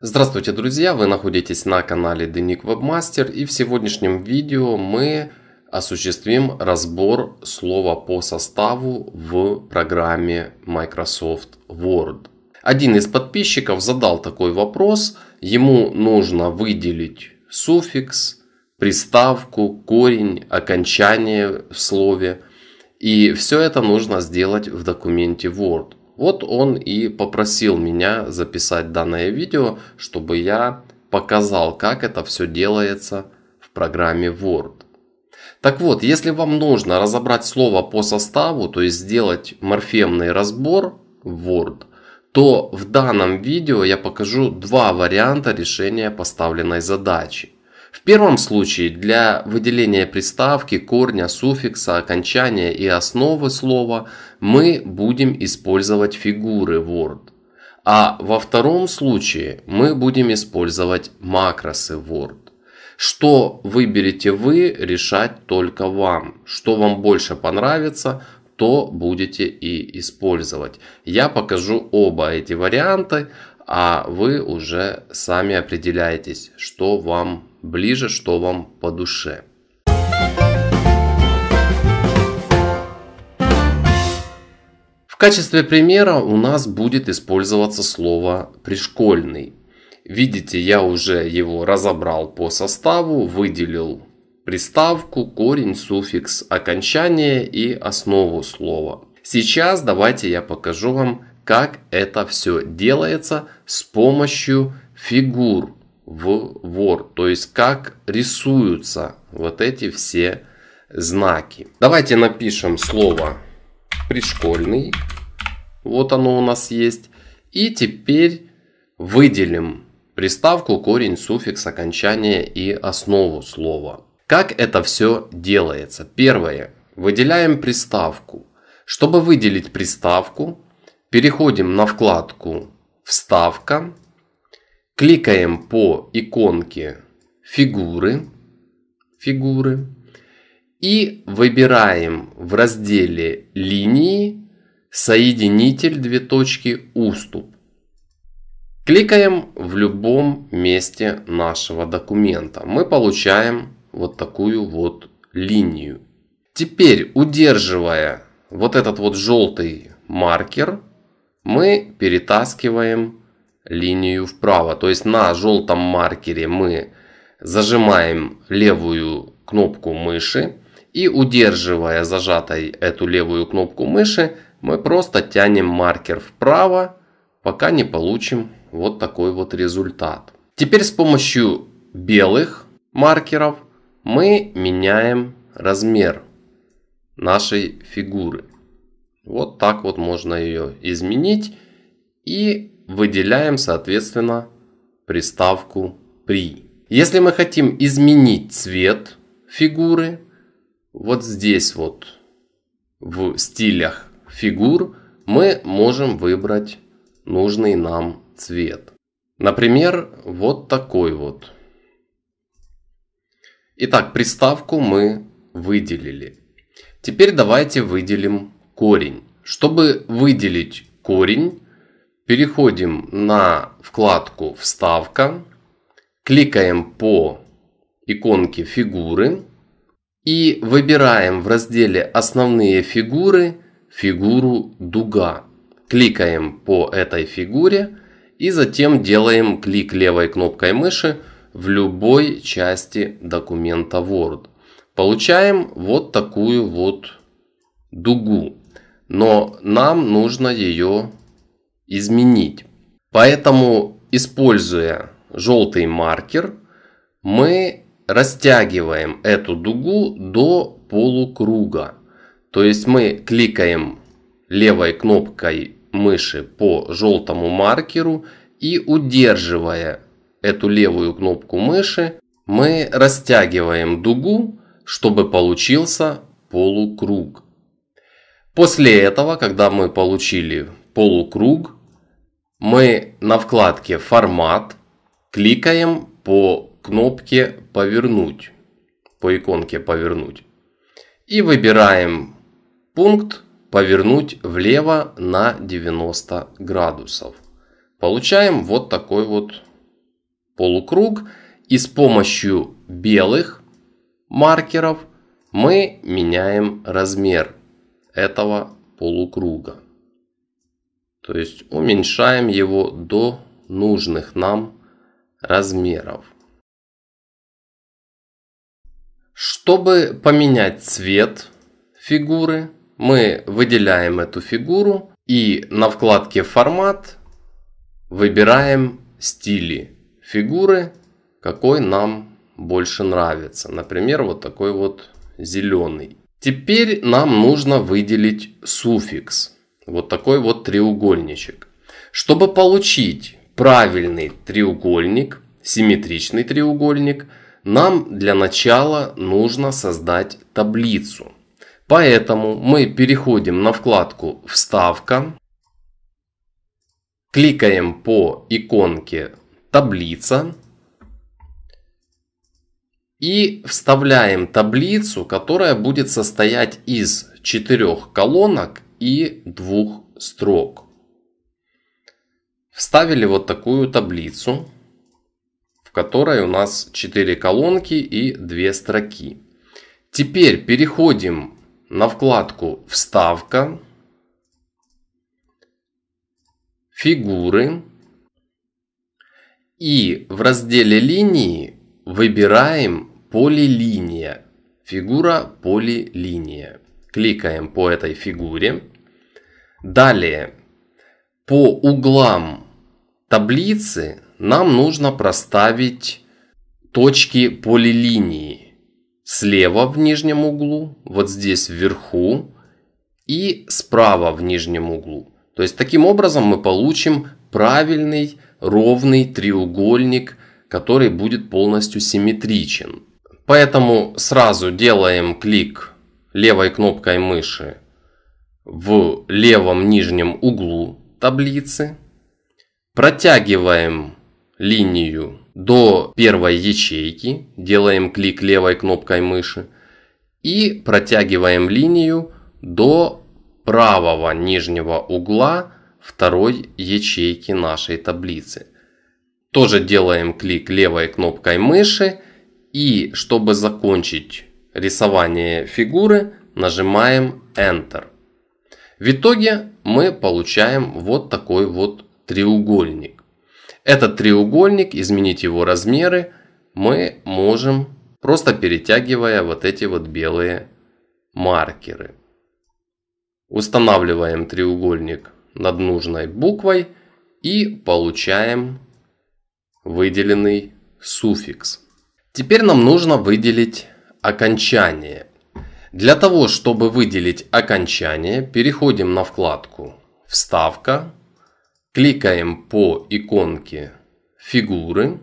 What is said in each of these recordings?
Здравствуйте, друзья! Вы находитесь на канале Denik Вебмастер, и в сегодняшнем видео мы осуществим разбор слова по составу в программе Microsoft Word. Один из подписчиков задал такой вопрос. Ему нужно выделить суффикс, приставку, корень, окончание в слове. И все это нужно сделать в документе Word. Вот он и попросил меня записать данное видео, чтобы я показал, как это все делается в программе Word. Так вот, если вам нужно разобрать слово по составу, то есть сделать морфемный разбор Word, то в данном видео я покажу два варианта решения поставленной задачи. В первом случае для выделения приставки, корня, суффикса, окончания и основы слова мы будем использовать фигуры Word. А во втором случае мы будем использовать макросы Word. Что выберете вы, решать только вам. Что вам больше понравится, то будете и использовать. Я покажу оба эти варианты а вы уже сами определяетесь, что вам ближе, что вам по душе. В качестве примера у нас будет использоваться слово «пришкольный». Видите, я уже его разобрал по составу, выделил приставку, корень, суффикс, окончание и основу слова. Сейчас давайте я покажу вам как это все делается с помощью фигур в Word, то есть как рисуются вот эти все знаки. Давайте напишем слово пришкольный. Вот оно у нас есть. И теперь выделим приставку, корень, суффикс, окончание и основу слова. Как это все делается? Первое. Выделяем приставку. Чтобы выделить приставку, Переходим на вкладку «Вставка». Кликаем по иконке «Фигуры». фигуры и выбираем в разделе «Линии» соединитель две точки «Уступ». Кликаем в любом месте нашего документа. Мы получаем вот такую вот линию. Теперь, удерживая вот этот вот желтый маркер, мы перетаскиваем линию вправо. То есть на желтом маркере мы зажимаем левую кнопку мыши и удерживая зажатой эту левую кнопку мыши, мы просто тянем маркер вправо, пока не получим вот такой вот результат. Теперь с помощью белых маркеров мы меняем размер нашей фигуры. Вот так вот можно ее изменить. И выделяем, соответственно, приставку «при». Если мы хотим изменить цвет фигуры, вот здесь вот в стилях фигур мы можем выбрать нужный нам цвет. Например, вот такой вот. Итак, приставку мы выделили. Теперь давайте выделим корень. Чтобы выделить корень, переходим на вкладку «Вставка», кликаем по иконке «Фигуры» и выбираем в разделе «Основные фигуры» фигуру «Дуга». Кликаем по этой фигуре и затем делаем клик левой кнопкой мыши в любой части документа Word. Получаем вот такую вот дугу но нам нужно ее изменить. Поэтому, используя желтый маркер, мы растягиваем эту дугу до полукруга. То есть мы кликаем левой кнопкой мыши по желтому маркеру и удерживая эту левую кнопку мыши, мы растягиваем дугу, чтобы получился полукруг. После этого, когда мы получили полукруг, мы на вкладке «Формат» кликаем по кнопке «Повернуть», по иконке «Повернуть» и выбираем пункт «Повернуть влево на 90 градусов». Получаем вот такой вот полукруг и с помощью белых маркеров мы меняем размер этого полукруга. То есть уменьшаем его до нужных нам размеров. Чтобы поменять цвет фигуры, мы выделяем эту фигуру и на вкладке «Формат» выбираем стили фигуры, какой нам больше нравится. Например, вот такой вот зеленый. Теперь нам нужно выделить суффикс. Вот такой вот треугольничек. Чтобы получить правильный треугольник, симметричный треугольник, нам для начала нужно создать таблицу. Поэтому мы переходим на вкладку «Вставка», кликаем по иконке «Таблица», и вставляем таблицу, которая будет состоять из четырех колонок и двух строк. Вставили вот такую таблицу, в которой у нас четыре колонки и две строки. Теперь переходим на вкладку «Вставка», «Фигуры» и в разделе «Линии» выбираем Полилиния. Фигура полилиния. Кликаем по этой фигуре. Далее. По углам таблицы нам нужно проставить точки полилинии. Слева в нижнем углу, вот здесь вверху и справа в нижнем углу. То есть таким образом мы получим правильный ровный треугольник, который будет полностью симметричен. Поэтому сразу делаем клик левой кнопкой мыши в левом нижнем углу таблицы. Протягиваем линию до первой ячейки, делаем клик левой кнопкой мыши и протягиваем линию до правого нижнего угла второй ячейки нашей таблицы. Тоже делаем клик левой кнопкой мыши и чтобы закончить рисование фигуры, нажимаем Enter. В итоге мы получаем вот такой вот треугольник. Этот треугольник, изменить его размеры, мы можем просто перетягивая вот эти вот белые маркеры. Устанавливаем треугольник над нужной буквой и получаем выделенный суффикс. Теперь нам нужно выделить окончание. Для того, чтобы выделить окончание, переходим на вкладку «Вставка», кликаем по иконке «Фигуры»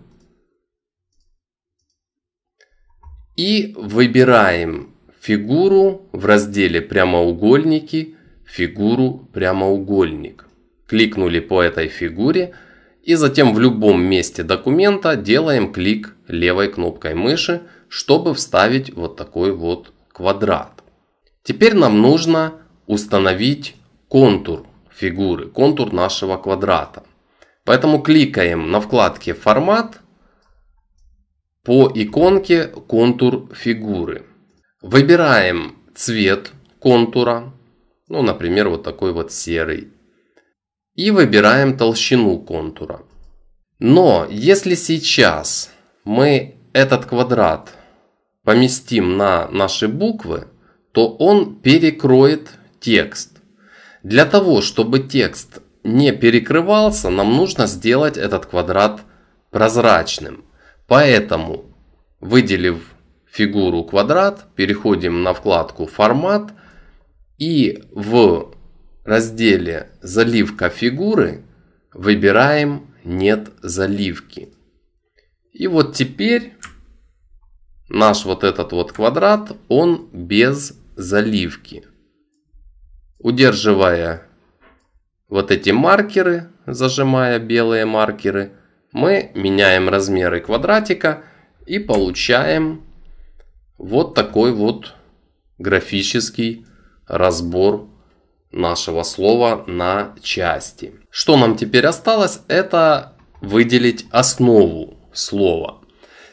и выбираем фигуру в разделе «Прямоугольники», фигуру «Прямоугольник». Кликнули по этой фигуре – и затем в любом месте документа делаем клик левой кнопкой мыши, чтобы вставить вот такой вот квадрат. Теперь нам нужно установить контур фигуры, контур нашего квадрата. Поэтому кликаем на вкладке «Формат» по иконке «Контур фигуры». Выбираем цвет контура, ну, например, вот такой вот серый и выбираем толщину контура. Но если сейчас мы этот квадрат поместим на наши буквы, то он перекроет текст. Для того, чтобы текст не перекрывался, нам нужно сделать этот квадрат прозрачным. Поэтому, выделив фигуру квадрат, переходим на вкладку «Формат» и в разделе «Заливка фигуры» выбираем «Нет заливки». И вот теперь наш вот этот вот квадрат, он без заливки. Удерживая вот эти маркеры, зажимая белые маркеры, мы меняем размеры квадратика и получаем вот такой вот графический разбор нашего слова на части. Что нам теперь осталось, это выделить основу слова.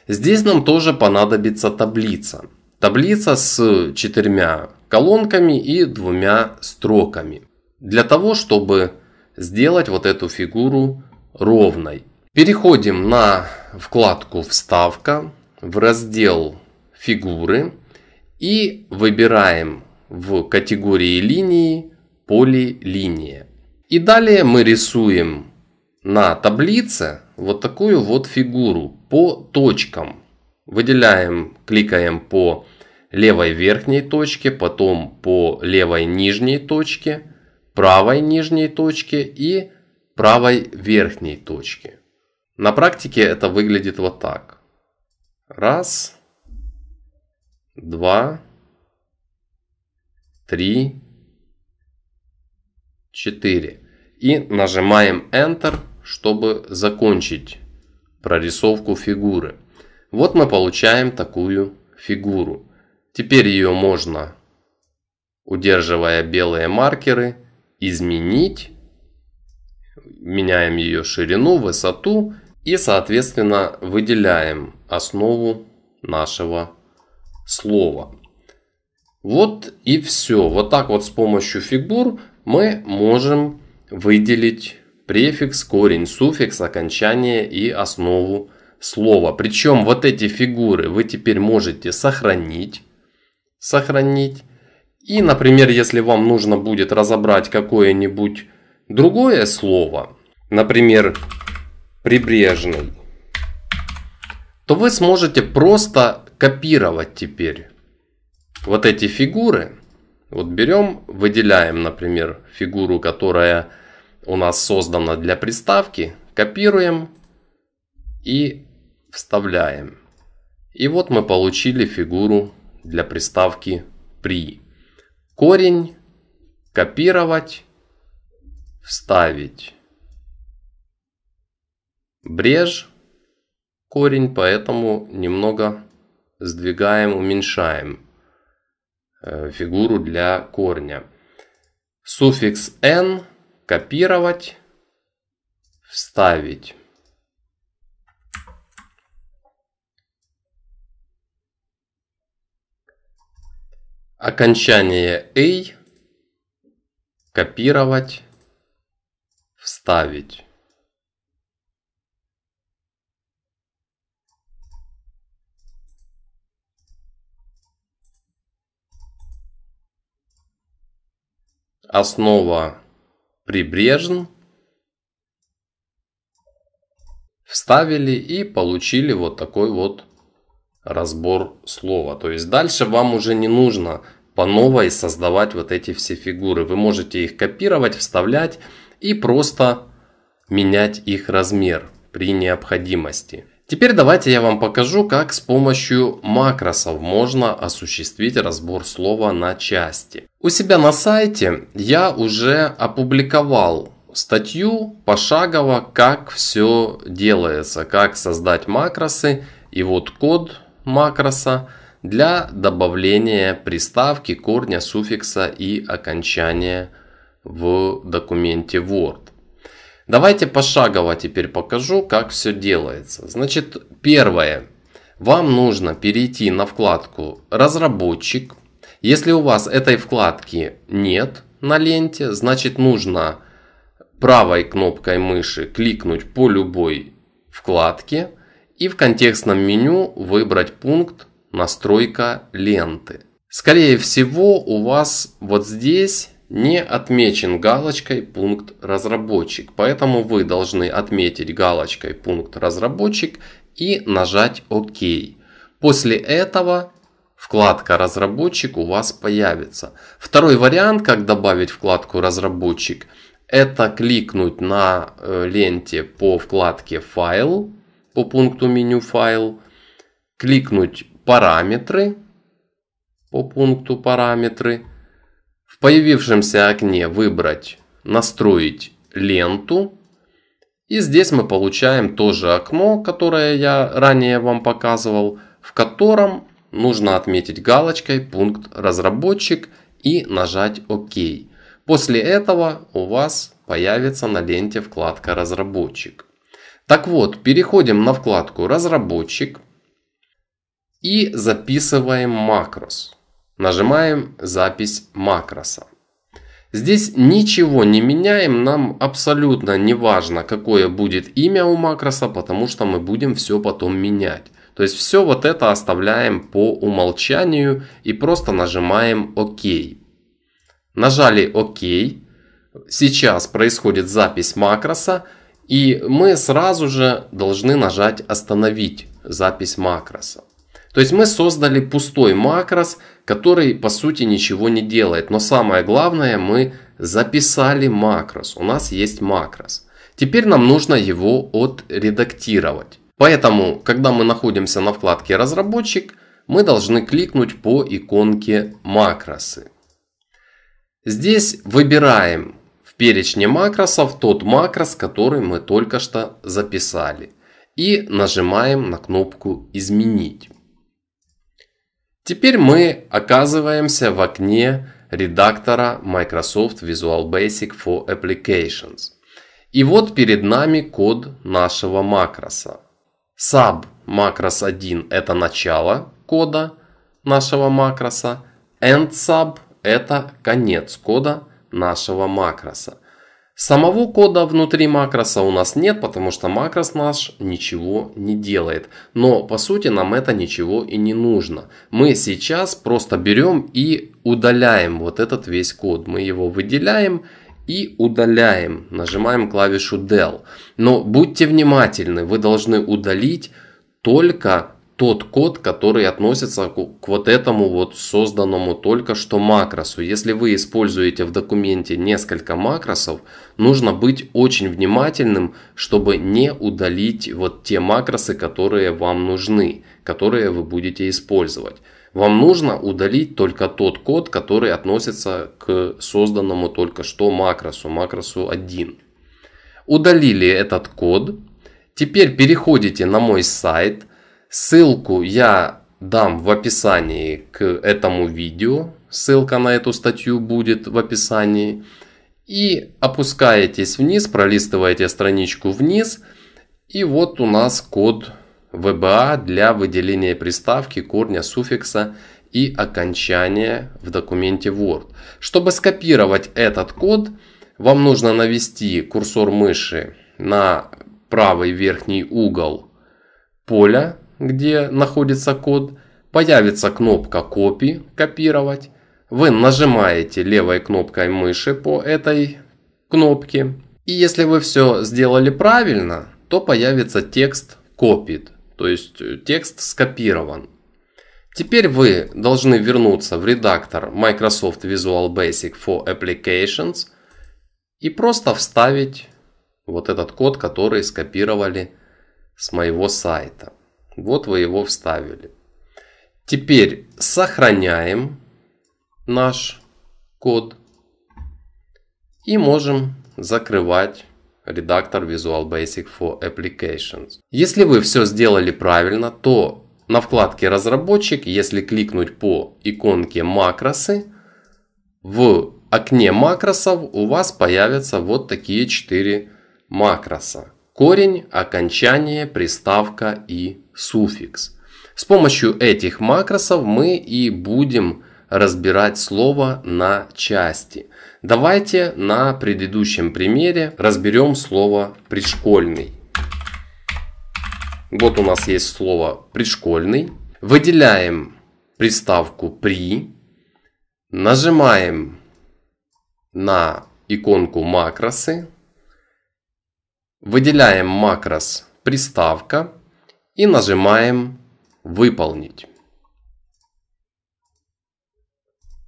Здесь нам тоже понадобится таблица. Таблица с четырьмя колонками и двумя строками. Для того, чтобы сделать вот эту фигуру ровной. Переходим на вкладку «Вставка», в раздел «Фигуры» и выбираем в категории линии полилиния. И далее мы рисуем на таблице вот такую вот фигуру по точкам. Выделяем, кликаем по левой верхней точке, потом по левой нижней точке, правой нижней точке и правой верхней точке. На практике это выглядит вот так. Раз, два, три, 4. И нажимаем Enter, чтобы закончить прорисовку фигуры. Вот мы получаем такую фигуру. Теперь ее можно, удерживая белые маркеры, изменить. Меняем ее ширину, высоту и, соответственно, выделяем основу нашего слова. Вот и все. Вот так вот с помощью фигур мы можем выделить префикс, корень, суффикс, окончание и основу слова. Причем вот эти фигуры вы теперь можете сохранить. Сохранить. И, например, если вам нужно будет разобрать какое-нибудь другое слово, например, прибрежный, то вы сможете просто копировать теперь вот эти фигуры вот берем, выделяем, например, фигуру, которая у нас создана для приставки, копируем и вставляем. И вот мы получили фигуру для приставки при. Корень, копировать, вставить. Брежь, корень, поэтому немного сдвигаем, уменьшаем. Э, фигуру для корня. Суффикс n копировать, вставить. Окончание a копировать, вставить. Основа прибрежн. Вставили и получили вот такой вот разбор слова. То есть дальше вам уже не нужно по новой создавать вот эти все фигуры. Вы можете их копировать, вставлять и просто менять их размер при необходимости. Теперь давайте я вам покажу, как с помощью макросов можно осуществить разбор слова на части. У себя на сайте я уже опубликовал статью пошагово, как все делается, как создать макросы и вот код макроса для добавления приставки, корня, суффикса и окончания в документе Word. Давайте пошагово теперь покажу, как все делается. Значит, первое. Вам нужно перейти на вкладку «Разработчик». Если у вас этой вкладки нет на ленте, значит нужно правой кнопкой мыши кликнуть по любой вкладке и в контекстном меню выбрать пункт «Настройка ленты». Скорее всего, у вас вот здесь не отмечен галочкой пункт разработчик, поэтому вы должны отметить галочкой пункт разработчик и нажать ОК. После этого вкладка разработчик у вас появится. Второй вариант, как добавить вкладку разработчик, это кликнуть на э, ленте по вкладке файл, по пункту меню файл, кликнуть параметры по пункту параметры в появившемся окне выбрать «Настроить ленту». И здесь мы получаем тоже окно, которое я ранее вам показывал, в котором нужно отметить галочкой пункт «Разработчик» и нажать «Ок». После этого у вас появится на ленте вкладка «Разработчик». Так вот, переходим на вкладку «Разработчик» и записываем макрос. Нажимаем «Запись макроса». Здесь ничего не меняем, нам абсолютно не важно, какое будет имя у макроса, потому что мы будем все потом менять. То есть все вот это оставляем по умолчанию и просто нажимаем ОК. Нажали ОК. Сейчас происходит запись макроса. И мы сразу же должны нажать «Остановить запись макроса». То есть мы создали пустой макрос, который по сути ничего не делает. Но самое главное, мы записали макрос. У нас есть макрос. Теперь нам нужно его отредактировать. Поэтому, когда мы находимся на вкладке «Разработчик», мы должны кликнуть по иконке «Макросы». Здесь выбираем в перечне макросов тот макрос, который мы только что записали. И нажимаем на кнопку «Изменить». Теперь мы оказываемся в окне редактора Microsoft Visual Basic for Applications. И вот перед нами код нашего макроса. Sub макрос 1 это начало кода нашего макроса. End sub это конец кода нашего макроса. Самого кода внутри макроса у нас нет, потому что макрос наш ничего не делает. Но по сути нам это ничего и не нужно. Мы сейчас просто берем и удаляем вот этот весь код. Мы его выделяем и удаляем. Нажимаем клавишу Del. Но будьте внимательны, вы должны удалить только тот код, который относится к вот этому вот созданному только что макросу. Если вы используете в документе несколько макросов, нужно быть очень внимательным, чтобы не удалить вот те макросы, которые вам нужны, которые вы будете использовать. Вам нужно удалить только тот код, который относится к созданному только что макросу, макросу 1. Удалили этот код. Теперь переходите на мой сайт – Ссылку я дам в описании к этому видео. Ссылка на эту статью будет в описании. И опускаетесь вниз, пролистываете страничку вниз. И вот у нас код VBA для выделения приставки, корня, суффикса и окончания в документе Word. Чтобы скопировать этот код, вам нужно навести курсор мыши на правый верхний угол поля где находится код, появится кнопка «Копи» – «Копировать». Вы нажимаете левой кнопкой мыши по этой кнопке. И если вы все сделали правильно, то появится текст «Copied», то есть э, текст скопирован. Теперь вы должны вернуться в редактор Microsoft Visual Basic for Applications и просто вставить вот этот код, который скопировали с моего сайта. Вот вы его вставили. Теперь сохраняем наш код и можем закрывать редактор Visual Basic for Applications. Если вы все сделали правильно, то на вкладке «Разработчик», если кликнуть по иконке «Макросы», в окне макросов у вас появятся вот такие четыре макроса. Корень, окончание, приставка и суффикс. С помощью этих макросов мы и будем разбирать слово на части. Давайте на предыдущем примере разберем слово «пришкольный». Вот у нас есть слово «пришкольный». Выделяем приставку «при». Нажимаем на иконку «макросы». Выделяем макрос «приставка» и нажимаем «Выполнить».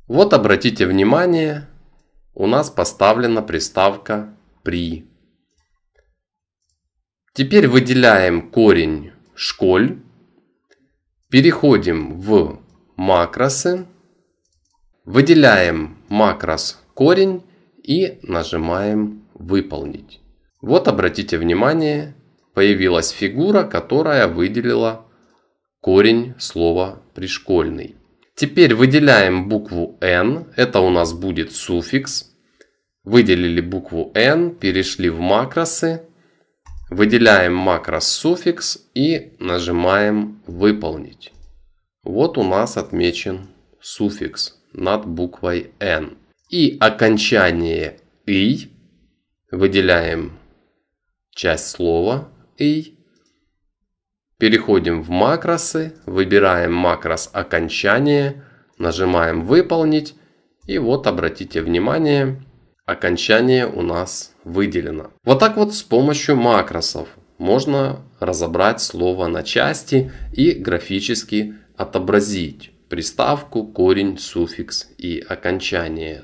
Вот обратите внимание, у нас поставлена приставка «при». Теперь выделяем корень «школь», переходим в «макросы», выделяем макрос «корень» и нажимаем «выполнить». Вот обратите внимание, появилась фигура, которая выделила корень слова «пришкольный». Теперь выделяем букву «н», это у нас будет суффикс. Выделили букву «н», перешли в макросы, выделяем макрос суффикс и нажимаем «выполнить». Вот у нас отмечен суффикс над буквой «н». И окончание «и» выделяем часть слова – переходим в макросы, выбираем макрос окончание, нажимаем выполнить и вот обратите внимание, окончание у нас выделено. Вот так вот с помощью макросов можно разобрать слово на части и графически отобразить приставку, корень, суффикс и окончание.